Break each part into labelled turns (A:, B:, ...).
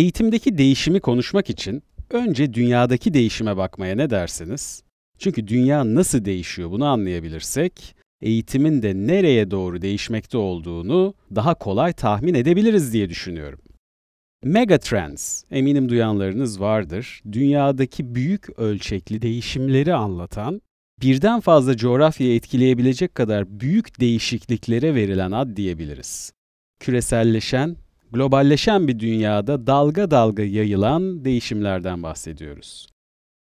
A: Eğitimdeki değişimi konuşmak için önce dünyadaki değişime bakmaya ne dersiniz? Çünkü dünya nasıl değişiyor bunu anlayabilirsek, eğitimin de nereye doğru değişmekte olduğunu daha kolay tahmin edebiliriz diye düşünüyorum. Megatrends, eminim duyanlarınız vardır, dünyadaki büyük ölçekli değişimleri anlatan, birden fazla coğrafyayı etkileyebilecek kadar büyük değişikliklere verilen ad diyebiliriz. Küreselleşen globalleşen bir dünyada dalga dalga yayılan değişimlerden bahsediyoruz.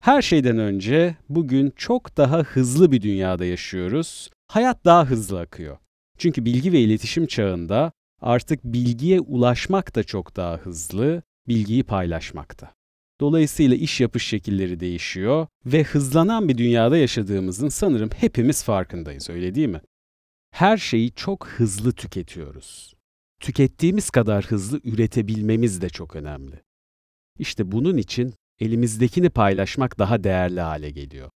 A: Her şeyden önce bugün çok daha hızlı bir dünyada yaşıyoruz. Hayat daha hızlı akıyor. Çünkü bilgi ve iletişim çağında artık bilgiye ulaşmak da çok daha hızlı, bilgiyi paylaşmak da. Dolayısıyla iş yapış şekilleri değişiyor ve hızlanan bir dünyada yaşadığımızın sanırım hepimiz farkındayız, öyle değil mi? Her şeyi çok hızlı tüketiyoruz tükettiğimiz kadar hızlı üretebilmemiz de çok önemli. İşte bunun için elimizdekini paylaşmak daha değerli hale geliyor.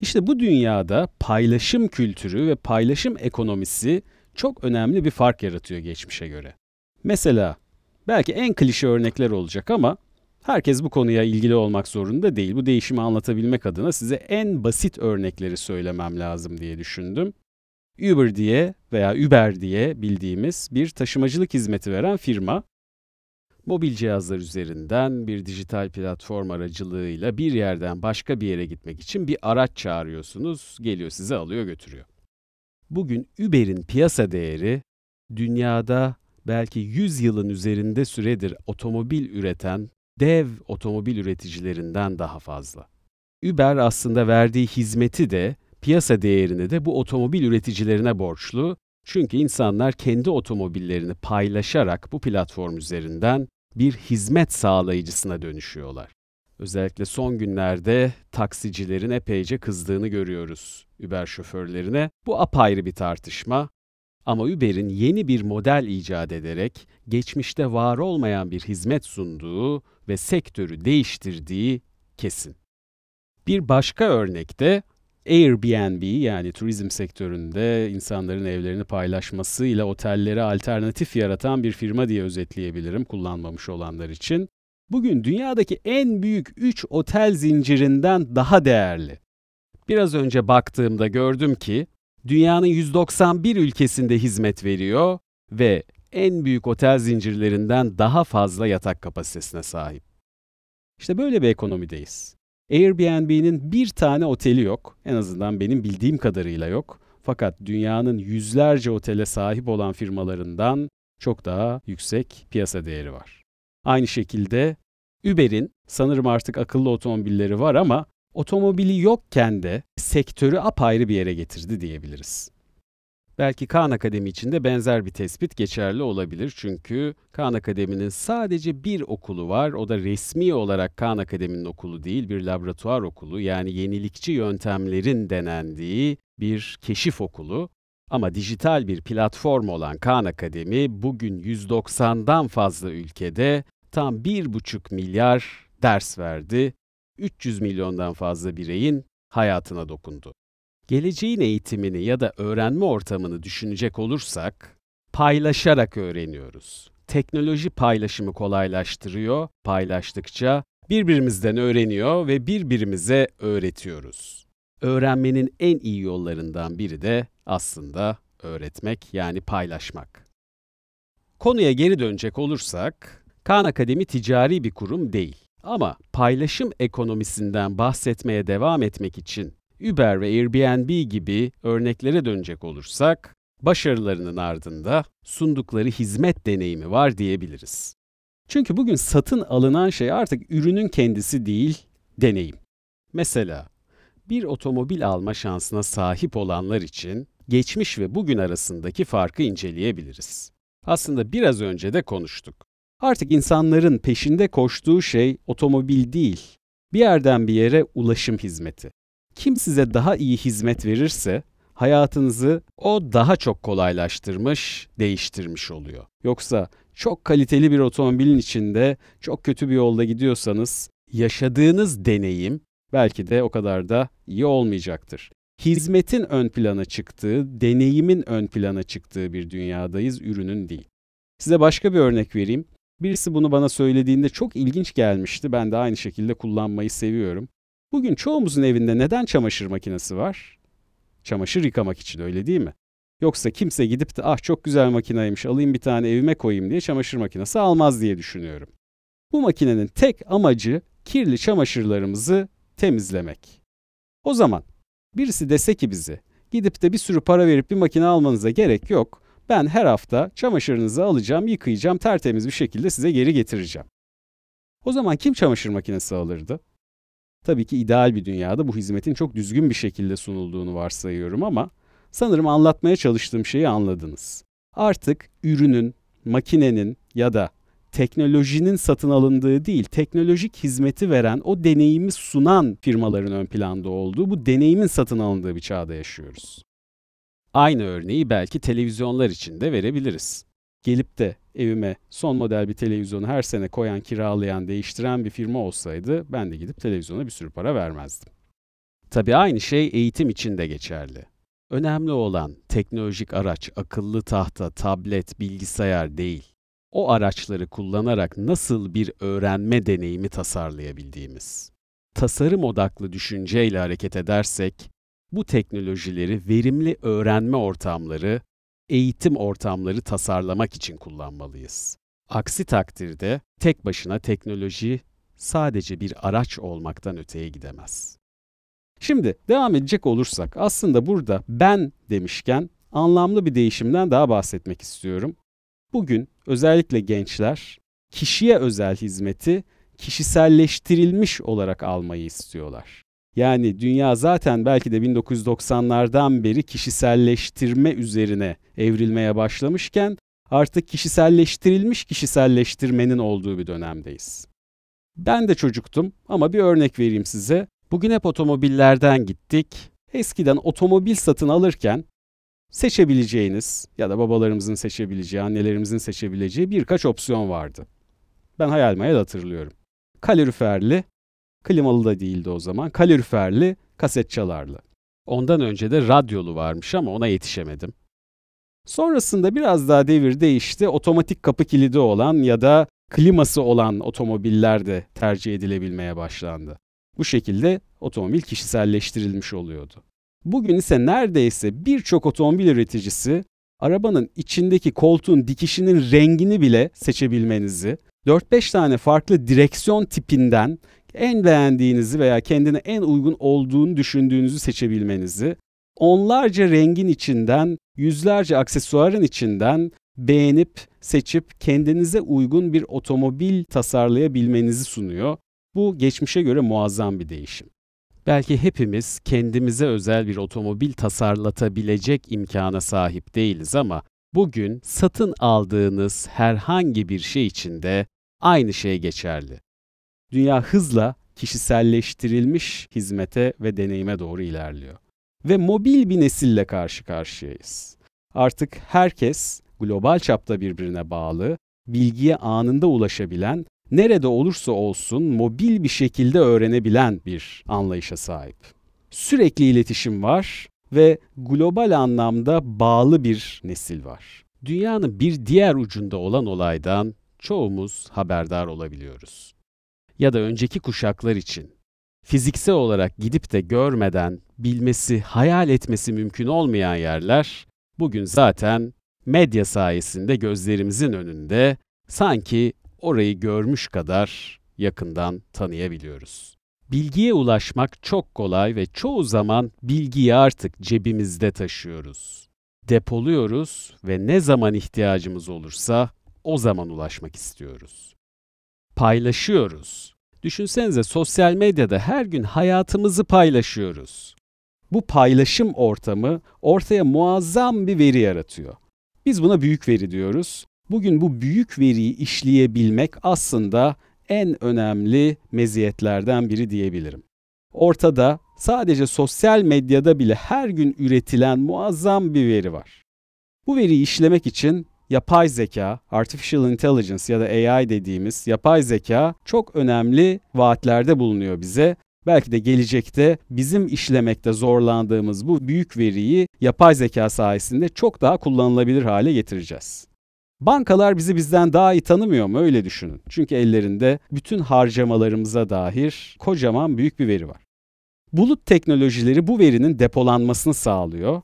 A: İşte bu dünyada paylaşım kültürü ve paylaşım ekonomisi çok önemli bir fark yaratıyor geçmişe göre. Mesela belki en klişe örnekler olacak ama herkes bu konuya ilgili olmak zorunda değil. Bu değişimi anlatabilmek adına size en basit örnekleri söylemem lazım diye düşündüm Uber diye veya Uber diye bildiğimiz bir taşımacılık hizmeti veren firma, mobil cihazlar üzerinden bir dijital platform aracılığıyla bir yerden başka bir yere gitmek için bir araç çağırıyorsunuz, geliyor sizi alıyor götürüyor. Bugün Uber'in piyasa değeri dünyada belki 100 yılın üzerinde süredir otomobil üreten dev otomobil üreticilerinden daha fazla. Uber aslında verdiği hizmeti de piyasa değerini de bu otomobil üreticilerine borçlu. Çünkü insanlar kendi otomobillerini paylaşarak bu platform üzerinden bir hizmet sağlayıcısına dönüşüyorlar. Özellikle son günlerde taksicilerin epeyce kızdığını görüyoruz Uber şoförlerine. Bu apayrı bir tartışma. Ama Uber'in yeni bir model icat ederek geçmişte var olmayan bir hizmet sunduğu ve sektörü değiştirdiği kesin. Bir başka örnekte Airbnb yani turizm sektöründe insanların evlerini paylaşmasıyla otellere alternatif yaratan bir firma diye özetleyebilirim kullanmamış olanlar için. Bugün dünyadaki en büyük 3 otel zincirinden daha değerli. Biraz önce baktığımda gördüm ki dünyanın 191 ülkesinde hizmet veriyor ve en büyük otel zincirlerinden daha fazla yatak kapasitesine sahip. İşte böyle bir ekonomideyiz. Airbnb'nin bir tane oteli yok. En azından benim bildiğim kadarıyla yok. Fakat dünyanın yüzlerce otele sahip olan firmalarından çok daha yüksek piyasa değeri var. Aynı şekilde Uber'in sanırım artık akıllı otomobilleri var ama otomobili yokken de sektörü apayrı bir yere getirdi diyebiliriz. Belki Khan Akademi için de benzer bir tespit geçerli olabilir. Çünkü Khan Akademi'nin sadece bir okulu var. O da resmi olarak Khan Akademi'nin okulu değil, bir laboratuvar okulu. Yani yenilikçi yöntemlerin denendiği bir keşif okulu. Ama dijital bir platform olan Khan Akademi bugün 190'dan fazla ülkede tam 1,5 milyar ders verdi. 300 milyondan fazla bireyin hayatına dokundu. Geleceğin eğitimini ya da öğrenme ortamını düşünecek olursak, paylaşarak öğreniyoruz. Teknoloji paylaşımı kolaylaştırıyor, paylaştıkça birbirimizden öğreniyor ve birbirimize öğretiyoruz. Öğrenmenin en iyi yollarından biri de aslında öğretmek yani paylaşmak. Konuya geri dönecek olursak, Khan Akademi ticari bir kurum değil. Ama paylaşım ekonomisinden bahsetmeye devam etmek için Uber ve Airbnb gibi örneklere dönecek olursak, başarılarının ardında sundukları hizmet deneyimi var diyebiliriz. Çünkü bugün satın alınan şey artık ürünün kendisi değil, deneyim. Mesela bir otomobil alma şansına sahip olanlar için geçmiş ve bugün arasındaki farkı inceleyebiliriz. Aslında biraz önce de konuştuk. Artık insanların peşinde koştuğu şey otomobil değil, bir yerden bir yere ulaşım hizmeti. Kim size daha iyi hizmet verirse hayatınızı o daha çok kolaylaştırmış, değiştirmiş oluyor. Yoksa çok kaliteli bir otomobilin içinde çok kötü bir yolda gidiyorsanız yaşadığınız deneyim belki de o kadar da iyi olmayacaktır. Hizmetin ön plana çıktığı, deneyimin ön plana çıktığı bir dünyadayız, ürünün değil. Size başka bir örnek vereyim. Birisi bunu bana söylediğinde çok ilginç gelmişti. Ben de aynı şekilde kullanmayı seviyorum. Bugün çoğumuzun evinde neden çamaşır makinesi var? Çamaşır yıkamak için öyle değil mi? Yoksa kimse gidip de ah çok güzel makinaymış alayım bir tane evime koyayım diye çamaşır makinesi almaz diye düşünüyorum. Bu makinenin tek amacı kirli çamaşırlarımızı temizlemek. O zaman birisi dese ki bize gidip de bir sürü para verip bir makine almanıza gerek yok. Ben her hafta çamaşırınızı alacağım, yıkayacağım, tertemiz bir şekilde size geri getireceğim. O zaman kim çamaşır makinesi alırdı? Tabii ki ideal bir dünyada bu hizmetin çok düzgün bir şekilde sunulduğunu varsayıyorum ama sanırım anlatmaya çalıştığım şeyi anladınız. Artık ürünün, makinenin ya da teknolojinin satın alındığı değil, teknolojik hizmeti veren, o deneyimi sunan firmaların ön planda olduğu, bu deneyimin satın alındığı bir çağda yaşıyoruz. Aynı örneği belki televizyonlar için de verebiliriz. Gelip de evime son model bir televizyonu her sene koyan, kiralayan, değiştiren bir firma olsaydı ben de gidip televizyona bir sürü para vermezdim. Tabii aynı şey eğitim için de geçerli. Önemli olan teknolojik araç, akıllı tahta, tablet, bilgisayar değil. O araçları kullanarak nasıl bir öğrenme deneyimi tasarlayabildiğimiz. Tasarım odaklı düşünceyle hareket edersek bu teknolojileri verimli öğrenme ortamları eğitim ortamları tasarlamak için kullanmalıyız. Aksi takdirde tek başına teknoloji sadece bir araç olmaktan öteye gidemez. Şimdi devam edecek olursak aslında burada ben demişken anlamlı bir değişimden daha bahsetmek istiyorum. Bugün özellikle gençler kişiye özel hizmeti kişiselleştirilmiş olarak almayı istiyorlar. Yani dünya zaten belki de 1990'lardan beri kişiselleştirme üzerine evrilmeye başlamışken artık kişiselleştirilmiş kişiselleştirmenin olduğu bir dönemdeyiz. Ben de çocuktum ama bir örnek vereyim size. Bugün hep otomobillerden gittik. Eskiden otomobil satın alırken seçebileceğiniz ya da babalarımızın seçebileceği, annelerimizin seçebileceği birkaç opsiyon vardı. Ben hayal mayal hatırlıyorum. Kaloriferli, Klimalı da değildi o zaman. Kaloriferli, kaset çalarlı. Ondan önce de radyolu varmış ama ona yetişemedim. Sonrasında biraz daha devir değişti. Otomatik kapı kilidi olan ya da kliması olan otomobiller de tercih edilebilmeye başlandı. Bu şekilde otomobil kişiselleştirilmiş oluyordu. Bugün ise neredeyse birçok otomobil üreticisi arabanın içindeki koltuğun dikişinin rengini bile seçebilmenizi, 4-5 tane farklı direksiyon tipinden en beğendiğinizi veya kendine en uygun olduğunu düşündüğünüzü seçebilmenizi, onlarca rengin içinden, yüzlerce aksesuarın içinden beğenip, seçip kendinize uygun bir otomobil tasarlayabilmenizi sunuyor. Bu geçmişe göre muazzam bir değişim. Belki hepimiz kendimize özel bir otomobil tasarlatabilecek imkana sahip değiliz ama bugün satın aldığınız herhangi bir şey için de aynı şey geçerli. Dünya hızla kişiselleştirilmiş hizmete ve deneyime doğru ilerliyor. Ve mobil bir nesille karşı karşıyayız. Artık herkes global çapta birbirine bağlı, bilgiye anında ulaşabilen, nerede olursa olsun mobil bir şekilde öğrenebilen bir anlayışa sahip. Sürekli iletişim var ve global anlamda bağlı bir nesil var. Dünyanın bir diğer ucunda olan olaydan çoğumuz haberdar olabiliyoruz ya da önceki kuşaklar için fiziksel olarak gidip de görmeden, bilmesi, hayal etmesi mümkün olmayan yerler bugün zaten medya sayesinde gözlerimizin önünde sanki orayı görmüş kadar yakından tanıyabiliyoruz. Bilgiye ulaşmak çok kolay ve çoğu zaman bilgiyi artık cebimizde taşıyoruz. Depoluyoruz ve ne zaman ihtiyacımız olursa o zaman ulaşmak istiyoruz paylaşıyoruz. Düşünsenize sosyal medyada her gün hayatımızı paylaşıyoruz. Bu paylaşım ortamı ortaya muazzam bir veri yaratıyor. Biz buna büyük veri diyoruz. Bugün bu büyük veriyi işleyebilmek aslında en önemli meziyetlerden biri diyebilirim. Ortada sadece sosyal medyada bile her gün üretilen muazzam bir veri var. Bu veriyi işlemek için yapay zeka, artificial intelligence ya da AI dediğimiz yapay zeka çok önemli vaatlerde bulunuyor bize. Belki de gelecekte bizim işlemekte zorlandığımız bu büyük veriyi yapay zeka sayesinde çok daha kullanılabilir hale getireceğiz. Bankalar bizi bizden daha iyi tanımıyor mu öyle düşünün. Çünkü ellerinde bütün harcamalarımıza dair kocaman büyük bir veri var. Bulut teknolojileri bu verinin depolanmasını sağlıyor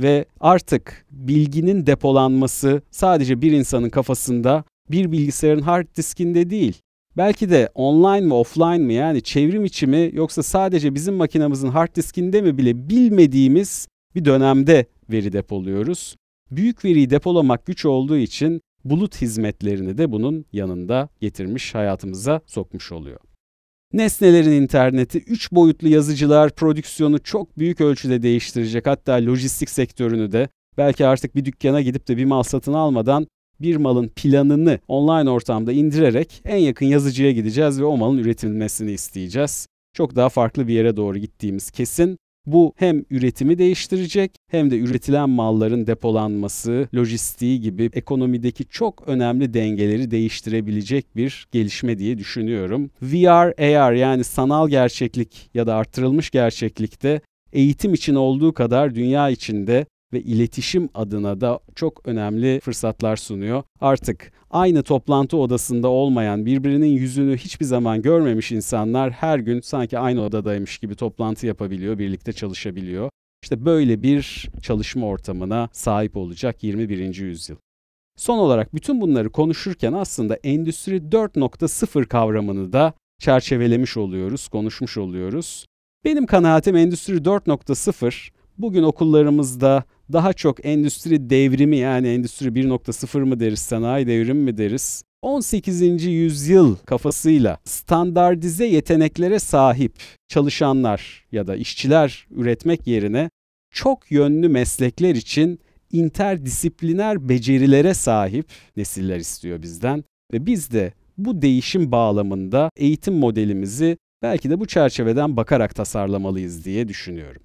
A: ve artık bilginin depolanması sadece bir insanın kafasında bir bilgisayarın hard diskinde değil. Belki de online mi offline mi yani çevrim içi mi yoksa sadece bizim makinamızın hard diskinde mi bile bilmediğimiz bir dönemde veri depoluyoruz. Büyük veriyi depolamak güç olduğu için bulut hizmetlerini de bunun yanında getirmiş hayatımıza sokmuş oluyor. Nesnelerin interneti, üç boyutlu yazıcılar prodüksiyonu çok büyük ölçüde değiştirecek. Hatta lojistik sektörünü de belki artık bir dükkana gidip de bir mal satın almadan bir malın planını online ortamda indirerek en yakın yazıcıya gideceğiz ve o malın üretilmesini isteyeceğiz. Çok daha farklı bir yere doğru gittiğimiz kesin. Bu hem üretimi değiştirecek hem de üretilen malların depolanması, lojistiği gibi ekonomideki çok önemli dengeleri değiştirebilecek bir gelişme diye düşünüyorum. VR, AR yani sanal gerçeklik ya da artırılmış gerçeklikte eğitim için olduğu kadar dünya içinde ve iletişim adına da çok önemli fırsatlar sunuyor. Artık aynı toplantı odasında olmayan, birbirinin yüzünü hiçbir zaman görmemiş insanlar her gün sanki aynı odadaymış gibi toplantı yapabiliyor, birlikte çalışabiliyor. İşte böyle bir çalışma ortamına sahip olacak 21. yüzyıl. Son olarak bütün bunları konuşurken aslında Endüstri 4.0 kavramını da çerçevelemiş oluyoruz, konuşmuş oluyoruz. Benim kanaatim Endüstri 4.0 bugün okullarımızda daha çok endüstri devrimi yani endüstri 1.0 mı deriz, sanayi devrimi mi deriz? 18. yüzyıl kafasıyla standartize yeteneklere sahip çalışanlar ya da işçiler üretmek yerine çok yönlü meslekler için interdisipliner becerilere sahip nesiller istiyor bizden ve biz de bu değişim bağlamında eğitim modelimizi belki de bu çerçeveden bakarak tasarlamalıyız diye düşünüyorum.